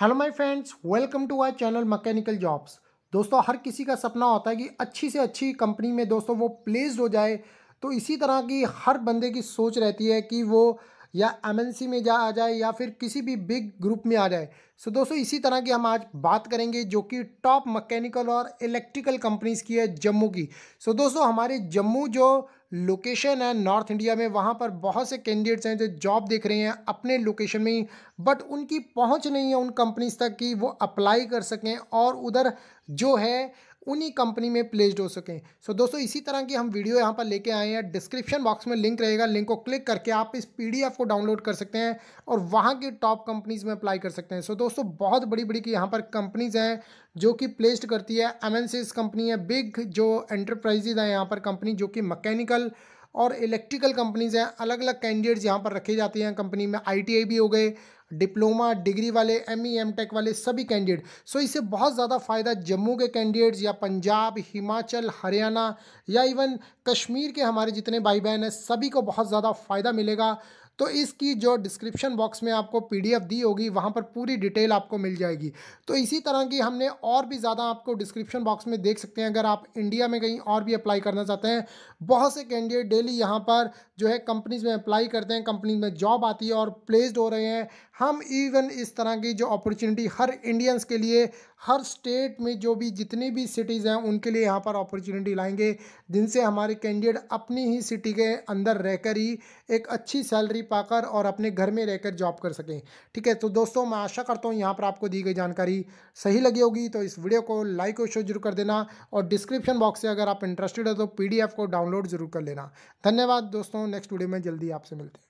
hello my friends welcome to our channel mechanical jobs दोस्तों हर किसी का सपना होता है कि अच्छी से अच्छी कंपनी में दोस्तों वो प्लेस्ड हो जाए तो इसी तरह की हर बंदे की सोच रहती है कि वो या एमएनसी में जा आ जाए या फिर किसी भी बिग ग्रुप में आ जाए सो so, दोस्तों इसी तरह की हम आज बात करेंगे जो कि टॉप मकैनिकल और इलेक्ट्रिकल कंपनीज़ की है जम्मू की सो so, दोस्तों हमारे जम्मू जो लोकेशन है नॉर्थ इंडिया में वहाँ पर बहुत से कैंडिडेट्स हैं जो जॉब देख रहे हैं अपने लोकेशन में ही बट उनकी पहुँच नहीं है उन कंपनीज तक कि वो अप्लाई कर सकें और उधर जो है उन्हीं कंपनी में प्लेस्ड हो सकें सो so, दोस्तों इसी तरह की हम वीडियो यहाँ पर लेके आए हैं डिस्क्रिप्शन बॉक्स में लिंक रहेगा लिंक को क्लिक करके आप इस पीडीएफ को डाउनलोड कर सकते हैं और वहाँ की टॉप कंपनीज में अप्लाई कर सकते हैं सो so, दोस्तों बहुत बड़ी बड़ी की यहाँ पर कंपनीज हैं जो कि प्लेस्ड करती है एम कंपनी है बिग जो एंटरप्राइजेज हैं यहाँ पर कंपनी जो कि मकैनिकल और इलेक्ट्रिकल कंपनीज हैं अलग अलग कैंडिडेट्स यहाँ पर रखे जाते हैं कंपनी में आई भी हो गए डिप्लोमा डिग्री वाले एम ई एम टेक वाले सभी कैंडिडेट सो इससे बहुत ज़्यादा फ़ायदा जम्मू के कैंडिडेट्स या पंजाब हिमाचल हरियाणा या इवन कश्मीर के हमारे जितने भाई बहन हैं सभी को बहुत ज़्यादा फ़ायदा मिलेगा तो इसकी जो डिस्क्रिप्शन बॉक्स में आपको पीडीएफ दी होगी वहाँ पर पूरी डिटेल आपको मिल जाएगी तो इसी तरह की हमने और भी ज़्यादा आपको डिस्क्रिप्शन बॉक्स में देख सकते हैं अगर आप इंडिया में कहीं और भी अप्लाई करना चाहते हैं बहुत से कैंडिडेट डेली यहाँ पर जो है कंपनीज़ में अप्लाई करते हैं कंपनीज में जॉब आती है और प्लेस्ड हो रहे हैं हम इवन इस तरह की जो अपॉर्चुनिटी हर इंडियंस के लिए हर स्टेट में जो भी जितनी भी सिटीज़ हैं उनके लिए यहाँ पर अपॉर्चुनिटी लाएंगे जिनसे हमारे कैंडिडेट अपनी ही सिटी के अंदर रहकर ही एक अच्छी सैलरी पाकर और अपने घर में रहकर जॉब कर सकें ठीक है तो दोस्तों मैं आशा करता हूँ यहाँ पर आपको दी गई जानकारी सही लगी होगी तो इस वीडियो को लाइक और शेयर जरूर कर देना और डिस्क्रिप्शन बॉक्स से अगर आप इंटरेस्टेड हो तो पी को डाउनलोड जरूर कर लेना धन्यवाद दोस्तों नेक्स्ट वीडियो में जल्दी आपसे मिलते हैं